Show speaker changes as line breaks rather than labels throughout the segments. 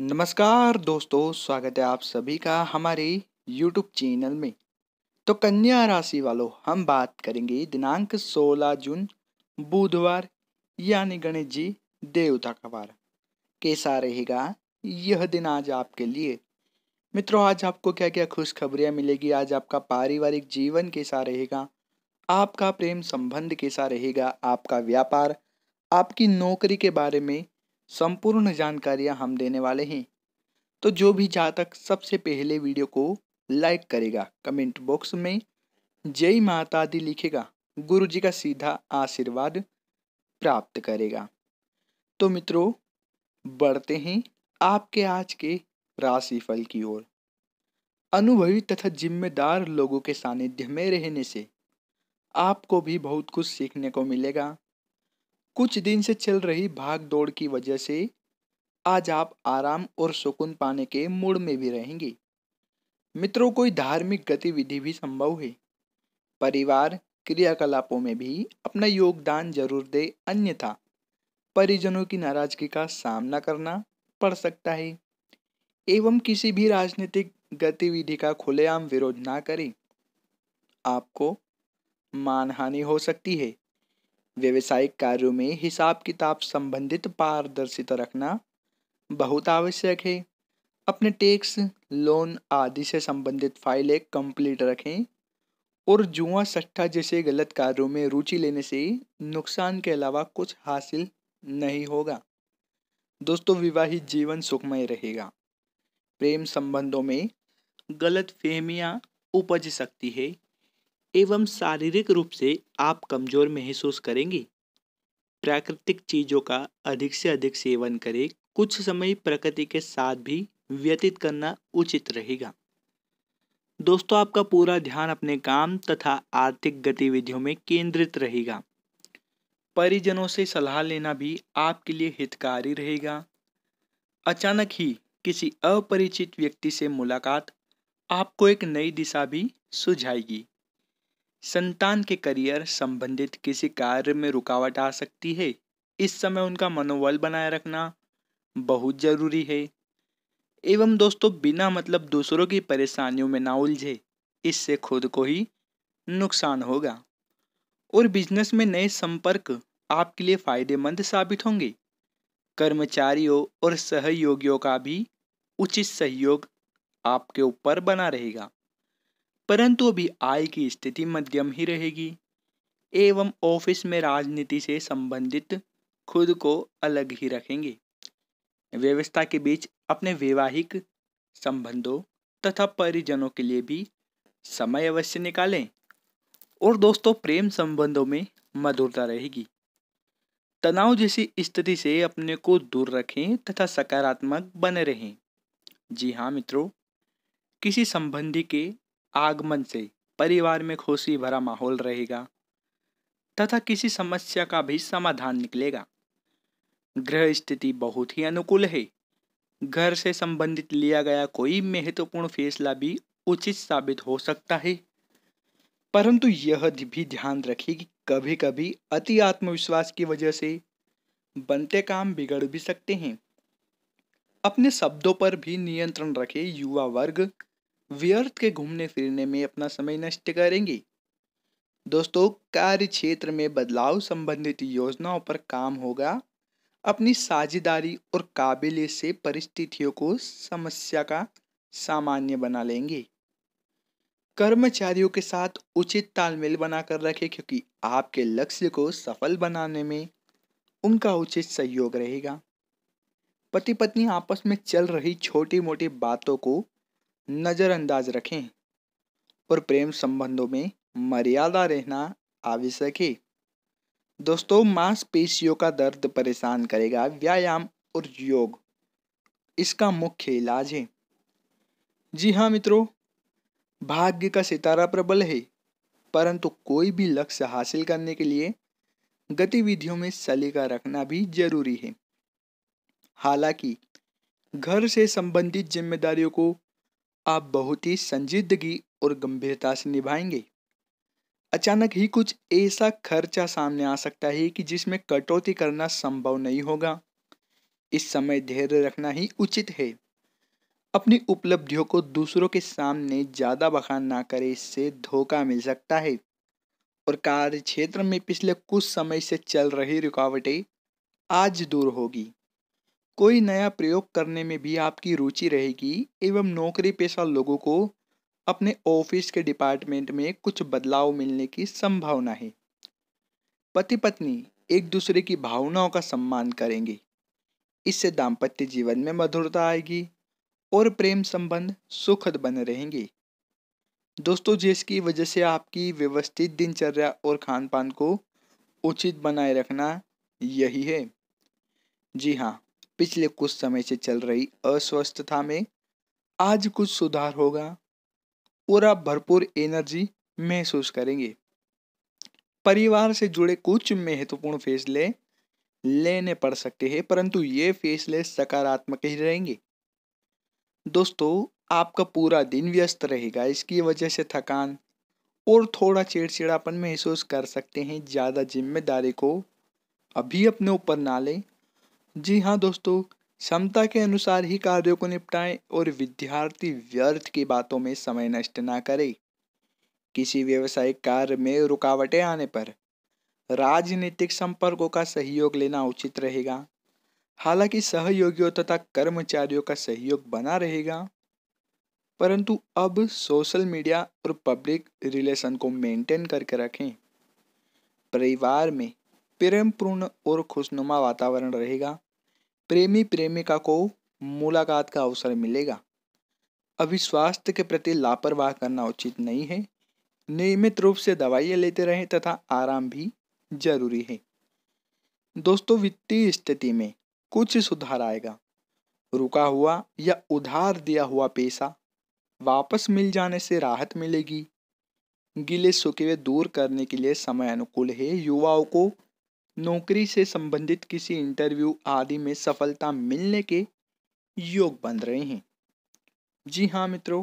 नमस्कार दोस्तों स्वागत है आप सभी का हमारे YouTube चैनल में तो कन्या राशि वालों हम बात करेंगे दिनांक 16 जून बुधवार यानी गणेश जी देवता का वार कैसा रहेगा यह दिन आज आपके लिए मित्रों आज आपको क्या क्या खुशखबरियाँ मिलेगी आज आपका पारिवारिक जीवन कैसा रहेगा आपका प्रेम संबंध कैसा रहेगा आपका व्यापार आपकी नौकरी के बारे में संपूर्ण जानकारियां हम देने वाले हैं तो जो भी जातक सबसे पहले वीडियो को लाइक करेगा कमेंट बॉक्स में जय माता दी लिखेगा गुरु जी का सीधा आशीर्वाद प्राप्त करेगा तो मित्रों बढ़ते हैं आपके आज के राशिफल की ओर अनुभवी तथा जिम्मेदार लोगों के सानिध्य में रहने से आपको भी बहुत कुछ सीखने को मिलेगा कुछ दिन से चल रही भाग दौड़ की वजह से आज आप आराम और सुकून पाने के मूड में भी रहेंगे मित्रों कोई धार्मिक गतिविधि भी संभव है परिवार क्रियाकलापों में भी अपना योगदान जरूर दे अन्यथा परिजनों की नाराजगी का सामना करना पड़ सकता है एवं किसी भी राजनीतिक गतिविधि का खुलेआम विरोध ना करें आपको मानहानि हो सकती है व्यवसायिक कार्यों में हिसाब किताब संबंधित पारदर्शिता रखना बहुत आवश्यक है अपने टैक्स लोन आदि से संबंधित फाइलें कंप्लीट रखें और जुआ सट्टा जैसे गलत कार्यों में रुचि लेने से नुकसान के अलावा कुछ हासिल नहीं होगा दोस्तों विवाहित जीवन सुखमय रहेगा प्रेम संबंधों में गलत फहमियाँ उपज सकती है एवं शारीरिक रूप से आप कमज़ोर महसूस करेंगे प्राकृतिक चीज़ों का अधिक से अधिक सेवन करें कुछ समय प्रकृति के साथ भी व्यतीत करना उचित रहेगा दोस्तों आपका पूरा ध्यान अपने काम तथा आर्थिक गतिविधियों में केंद्रित रहेगा परिजनों से सलाह लेना भी आपके लिए हितकारी रहेगा अचानक ही किसी अपरिचित व्यक्ति से मुलाकात आपको एक नई दिशा भी सुझाएगी संतान के करियर संबंधित किसी कार्य में रुकावट आ सकती है इस समय उनका मनोबल बनाए रखना बहुत ज़रूरी है एवं दोस्तों बिना मतलब दूसरों की परेशानियों में ना उलझे इससे खुद को ही नुकसान होगा और बिजनेस में नए संपर्क आपके लिए फायदेमंद साबित होंगे कर्मचारियों और सहयोगियों का भी उचित सहयोग आपके ऊपर बना रहेगा परंतु अभी आय की स्थिति मध्यम ही रहेगी एवं ऑफिस में राजनीति से संबंधित खुद को अलग ही रखेंगे व्यवस्था के बीच अपने वैवाहिक संबंधों तथा परिजनों के लिए भी समय अवश्य निकालें और दोस्तों प्रेम संबंधों में मधुरता रहेगी तनाव जैसी स्थिति से अपने को दूर रखें तथा सकारात्मक बने रहें जी हाँ मित्रों किसी संबंधी के आगमन से परिवार में खुशी भरा माहौल रहेगा तथा किसी समस्या का भी समाधान निकलेगा ग्रह स्थिति बहुत ही अनुकूल है घर से संबंधित लिया गया कोई महत्वपूर्ण फैसला भी उचित साबित हो सकता है परंतु यह भी ध्यान रखें कि कभी कभी अति आत्मविश्वास की वजह से बनते काम बिगड़ भी सकते हैं अपने शब्दों पर भी नियंत्रण रखें युवा वर्ग व्यर्थ के घूमने फिरने में अपना समय नष्ट करेंगे दोस्तों कार्य क्षेत्र में बदलाव संबंधित योजनाओं पर काम होगा अपनी साझेदारी और काबिलियत से परिस्थितियों को समस्या का सामान्य बना लेंगे कर्मचारियों के साथ उचित तालमेल बनाकर रखें क्योंकि आपके लक्ष्य को सफल बनाने में उनका उचित सहयोग रहेगा पति पत्नी आपस में चल रही छोटी मोटी बातों को नज़रअंदाज रखें और प्रेम संबंधों में मर्यादा रहना आवश्यक है दोस्तों मांसपेशियों का दर्द परेशान करेगा व्यायाम और योग इसका मुख्य इलाज है जी हाँ मित्रों भाग्य का सितारा प्रबल है परंतु कोई भी लक्ष्य हासिल करने के लिए गतिविधियों में सलीका रखना भी जरूरी है हालांकि घर से संबंधित जिम्मेदारियों को आप बहुत ही संजीदगी और गंभीरता से निभाएंगे अचानक ही कुछ ऐसा खर्चा सामने आ सकता है कि जिसमें कटौती करना संभव नहीं होगा इस समय धैर्य रखना ही उचित है अपनी उपलब्धियों को दूसरों के सामने ज़्यादा बखान ना करें इससे धोखा मिल सकता है और कार्य क्षेत्र में पिछले कुछ समय से चल रही रुकावटें आज दूर होगी कोई नया प्रयोग करने में भी आपकी रुचि रहेगी एवं नौकरी पेशा लोगों को अपने ऑफिस के डिपार्टमेंट में कुछ बदलाव मिलने की संभावना है पति पत्नी एक दूसरे की भावनाओं का सम्मान करेंगे इससे दाम्पत्य जीवन में मधुरता आएगी और प्रेम संबंध सुखद बने रहेंगे दोस्तों जिसकी वजह से आपकी व्यवस्थित दिनचर्या और खान पान को उचित बनाए रखना यही है जी हाँ पिछले कुछ समय से चल रही अस्वस्थता में आज कुछ सुधार होगा और आप भरपूर एनर्जी महसूस करेंगे परिवार से जुड़े कुछ महत्वपूर्ण फैसले लेने पड़ सकते हैं परंतु ये फैसले सकारात्मक ही रहेंगे दोस्तों आपका पूरा दिन व्यस्त रहेगा इसकी वजह से थकान और थोड़ा चिड़चिड़ापन महसूस कर सकते हैं ज़्यादा जिम्मेदारी को अभी अपने ऊपर ना लें जी हाँ दोस्तों क्षमता के अनुसार ही कार्यों को निपटाएं और विद्यार्थी व्यर्थ की बातों में समय नष्ट ना करे किसी व्यवसायिक कार्य में रुकावटें आने पर राजनीतिक संपर्कों का सहयोग लेना उचित रहेगा हालांकि सहयोगियों तथा कर्मचारियों का सहयोग बना रहेगा परंतु अब सोशल मीडिया और पब्लिक रिलेशन को मेंटेन करके रखें परिवार में प्रेमपूर्ण और खुशनुमा वातावरण रहेगा प्रेमी प्रेमिका को मुलाकात का अवसर मिलेगा अभी स्वास्थ्य के प्रति लापरवाह करना उचित नहीं है नियमित रूप से दवाइयाँ लेते रहें तथा आराम भी जरूरी है दोस्तों वित्तीय स्थिति में कुछ सुधार आएगा रुका हुआ या उधार दिया हुआ पैसा वापस मिल जाने से राहत मिलेगी गिले सूखे दूर करने के लिए समय अनुकूल है युवाओं को नौकरी से संबंधित किसी इंटरव्यू आदि में सफलता मिलने के योग बन रहे हैं जी हाँ मित्रों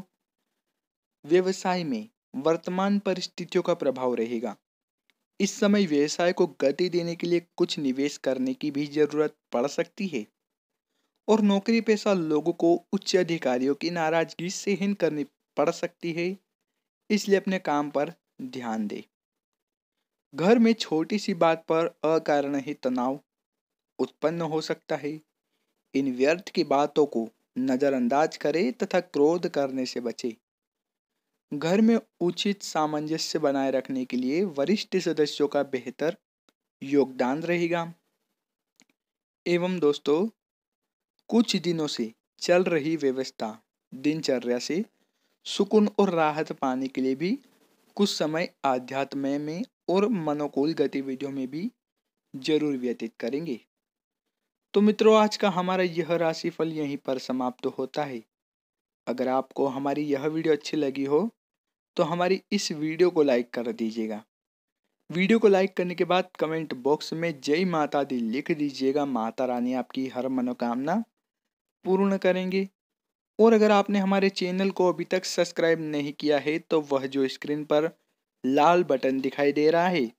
व्यवसाय में वर्तमान परिस्थितियों का प्रभाव रहेगा इस समय व्यवसाय को गति देने के लिए कुछ निवेश करने की भी जरूरत पड़ सकती है और नौकरी पेशा लोगों को उच्च अधिकारियों की नाराजगी सहन करनी पड़ सकती है इसलिए अपने काम पर ध्यान दें घर में छोटी सी बात पर अकारण ही तनाव उत्पन्न हो सकता है इन व्यर्थ की बातों को नज़रअंदाज करें तथा क्रोध करने से बचे घर में उचित सामंजस्य बनाए रखने के लिए वरिष्ठ सदस्यों का बेहतर योगदान रहेगा एवं दोस्तों कुछ दिनों से चल रही व्यवस्था दिनचर्या से सुकून और राहत पाने के लिए भी कुछ समय आध्यात्म में और मनोकूल गतिविधियों में भी जरूर व्यतीत करेंगे तो मित्रों आज का हमारा यह राशिफल यहीं पर समाप्त होता है अगर आपको हमारी यह वीडियो अच्छी लगी हो तो हमारी इस वीडियो को लाइक कर दीजिएगा वीडियो को लाइक करने के बाद कमेंट बॉक्स में जय माता दी लिख दीजिएगा माता रानी आपकी हर मनोकामना पूर्ण करेंगे और अगर आपने हमारे चैनल को अभी तक सब्सक्राइब नहीं किया है तो वह जो स्क्रीन पर लाल बटन दिखाई दे रहा है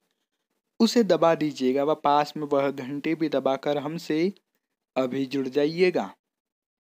उसे दबा दीजिएगा व पास में वह घंटी भी दबाकर हमसे अभी जुड़ जाइएगा